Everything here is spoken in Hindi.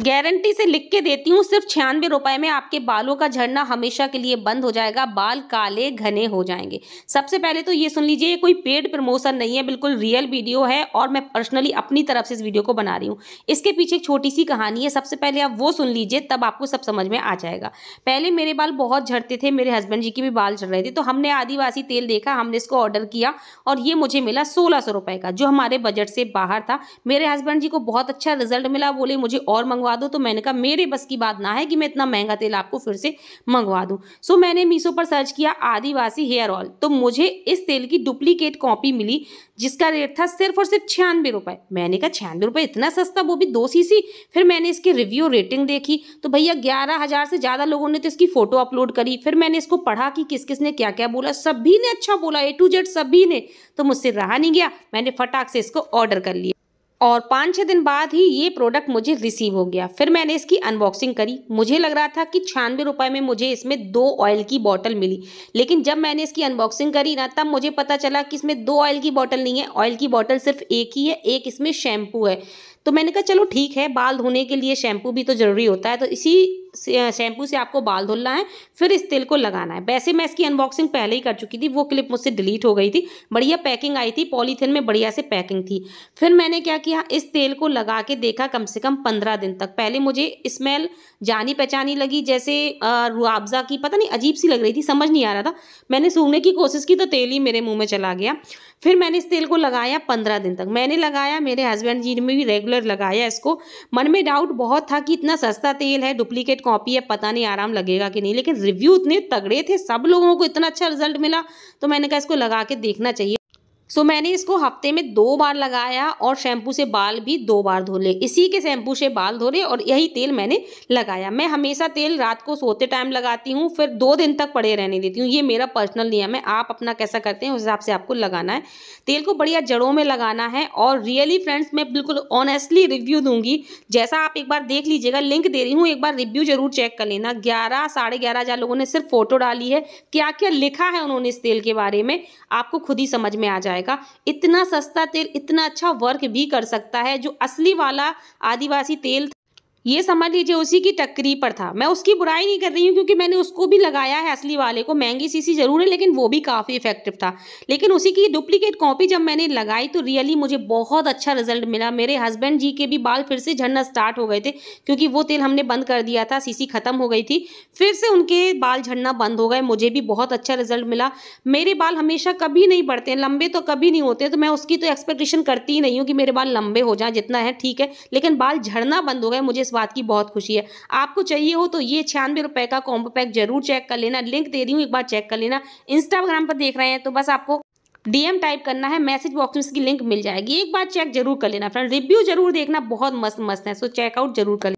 गारंटी से लिख के देती हूँ सिर्फ छियानवे रुपए में आपके बालों का झड़ना हमेशा के लिए बंद हो जाएगा बाल काले घने हो जाएंगे सबसे पहले तो ये सुन लीजिए ये कोई पेड प्रमोशन नहीं है बिल्कुल रियल वीडियो है और मैं पर्सनली अपनी तरफ से इस वीडियो को बना रही हूँ इसके पीछे एक छोटी सी कहानी है सबसे पहले आप वो सुन लीजिए तब आपको सब समझ में आ जाएगा पहले मेरे बाल बहुत झड़ते थे मेरे हस्बैंड जी के भी बाल झड़ रहे थे तो हमने आदिवासी तेल देखा हमने इसको ऑर्डर किया और ये मुझे मिला सोलह का जो हमारे बजट से बाहर था मेरे हस्बैंड जी को बहुत अच्छा रिजल्ट मिला बोले मुझे और मंगवा मंगवा दो तो मैंने कहा मेरे बस की बात ना है कि मैं इतना महंगा तेल आपको फिर से मंगवा दूँ सो मैंने मीशो पर सर्च किया आदिवासी हेयर ऑयल तो मुझे इस तेल की डुप्लीकेट कॉपी मिली जिसका रेट था सिर्फ और सिर्फ छियानवे रुपये मैंने कहा छियानवे रुपये इतना सस्ता वो भी दो सी फिर मैंने इसके रिव्यू रेटिंग देखी तो भैया ग्यारह हज़ार से ज़्यादा लोगों ने तो इसकी फ़ोटो अपलोड करी फिर मैंने इसको पढ़ा कि किस किस ने क्या क्या बोला सभी ने अच्छा बोला ए टू जेड सभी ने तो मुझसे रहा नहीं गया मैंने फटाक से इसको ऑर्डर कर लिया और पाँच छः दिन बाद ही ये प्रोडक्ट मुझे रिसीव हो गया फिर मैंने इसकी अनबॉक्सिंग करी मुझे लग रहा था कि छियानवे रुपये में मुझे इसमें दो ऑयल की बॉटल मिली लेकिन जब मैंने इसकी अनबॉक्सिंग करी ना तब मुझे पता चला कि इसमें दो ऑयल की बॉटल नहीं है ऑयल की बॉटल सिर्फ एक ही है एक इसमें शैम्पू है तो मैंने कहा चलो ठीक है बाल धोने के लिए शैम्पू भी तो ज़रूरी होता है तो इसी शैम्पू से आपको बाल धुलना है फिर इस तेल को लगाना है वैसे मैं इसकी अनबॉक्सिंग पहले ही कर चुकी थी वो क्लिप मुझसे डिलीट हो गई थी बढ़िया पैकिंग आई थी पॉलीथिन में बढ़िया से पैकिंग थी फिर मैंने क्या किया इस तेल को लगा के देखा कम से कम पंद्रह दिन तक पहले मुझे स्मेल जानी पहचानी लगी जैसे रुआबजा की पता नहीं अजीब सी लग रही थी समझ नहीं आ रहा था मैंने सूंघने की कोशिश की तो तेल ही मेरे मुँह में चला गया फिर मैंने इस तेल को लगाया पंद्रह दिन तक मैंने लगाया मेरे हस्बैंड जी ने भी रेगुलर लगाया इसको मन में डाउट बहुत था कि इतना सस्ता तेल है डुप्लीकेट कॉपी है पता नहीं आराम लगेगा कि नहीं लेकिन रिव्यू इतने तगड़े थे सब लोगों को इतना अच्छा रिजल्ट मिला तो मैंने कहा इसको लगा के देखना चाहिए सो so, मैंने इसको हफ्ते में दो बार लगाया और शैम्पू से बाल भी दो बार धो ले इसी के शैम्पू से बाल धो ले और यही तेल मैंने लगाया मैं हमेशा तेल रात को सोते टाइम लगाती हूँ फिर दो दिन तक पड़े रहने देती हूँ ये मेरा पर्सनल नियम है आप अपना कैसा करते हैं उस हिसाब से आपको लगाना है तेल को बढ़िया जड़ों में लगाना है और रियली फ्रेंड्स मैं बिल्कुल ऑनेस्टली रिव्यू दूंगी जैसा आप एक बार देख लीजिएगा लिंक दे रही हूँ एक बार रिव्यू जरूर चेक कर लेना ग्यारह साढ़े ग्यारह हज़ार लोगों ने सिर्फ फोटो डाली है क्या क्या लिखा है उन्होंने इस तेल के बारे में आपको खुद ही समझ में आ जाए जाएगा इतना सस्ता तेल इतना अच्छा वर्क भी कर सकता है जो असली वाला आदिवासी तेल ये समझ लीजिए उसी की टक्करी पर था मैं उसकी बुराई नहीं कर रही हूँ क्योंकि मैंने उसको भी लगाया है असली वाले को महंगी सीसी जरूर है लेकिन वो भी काफ़ी इफेक्टिव था लेकिन उसी की डुप्लीकेट कॉपी जब मैंने लगाई तो रियली मुझे बहुत अच्छा रिजल्ट मिला मेरे हस्बैंड जी के भी बाल फिर से झड़ना स्टार्ट हो गए थे क्योंकि वो तेल हमने बंद कर दिया था सी ख़त्म हो गई थी फिर से उनके बाल झड़ना बंद हो गए मुझे भी बहुत अच्छा रिजल्ट मिला मेरे बाल हमेशा कभी नहीं बढ़ते लंबे तो कभी नहीं होते तो मैं उसकी तो एक्सपेक्टेशन करती ही नहीं हूँ कि मेरे बाल लंबे हो जाएँ जितना है ठीक है लेकिन बाल झड़ना बंद हो गए मुझे बात की बहुत खुशी है आपको चाहिए हो तो ये छियानवे रुपए का कॉम्बो पैक जरूर चेक कर लेना लिंक दे रही हूँ एक बार चेक कर लेना इंस्टाग्राम पर देख रहे हैं तो बस आपको डीएम टाइप करना है मैसेज बॉक्स में इसकी लिंक मिल जाएगी एक बार चेक जरूर कर लेना फ्रेंड रिव्यू जरूर देखना बहुत मस्त मस्त है सो चेकआउट जरूर कर